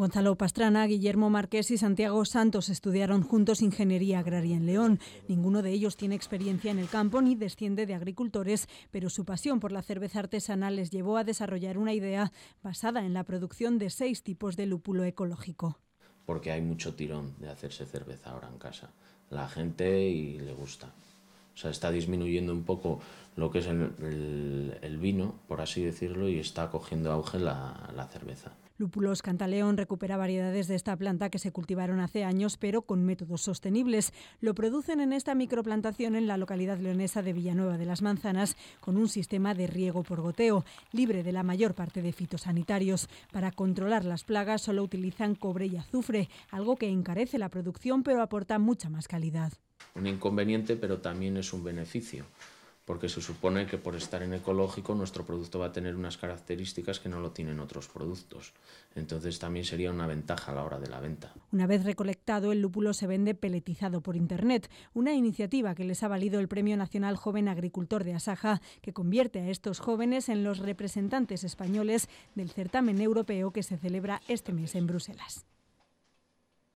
Gonzalo Pastrana, Guillermo Márquez y Santiago Santos estudiaron juntos ingeniería agraria en León. Ninguno de ellos tiene experiencia en el campo ni desciende de agricultores, pero su pasión por la cerveza artesanal les llevó a desarrollar una idea basada en la producción de seis tipos de lúpulo ecológico. Porque hay mucho tirón de hacerse cerveza ahora en casa. La gente y le gusta sea, está disminuyendo un poco lo que es el, vino, por así decirlo, y está cogiendo auge la, cerveza. Lúpulos Cantaleón recupera variedades de esta planta que se cultivaron hace años, pero con métodos sostenibles. Lo producen en esta microplantación en la localidad leonesa de Villanueva de las Manzanas, con un sistema de riego por goteo, libre de la mayor parte de fitosanitarios. Para controlar las plagas solo utilizan cobre y azufre, algo que encarece la producción pero aporta mucha más calidad un inconveniente, pero también es un beneficio, porque se supone que por estar en ecológico nuestro producto va a tener unas características que no lo tienen otros productos. Entonces también sería una ventaja a la hora de la venta. Una vez recolectado, el lúpulo se vende peletizado por Internet, una iniciativa que les ha valido el Premio Nacional Joven Agricultor de Asaja, que convierte a estos jóvenes en los representantes españoles del certamen europeo que se celebra este mes en Bruselas.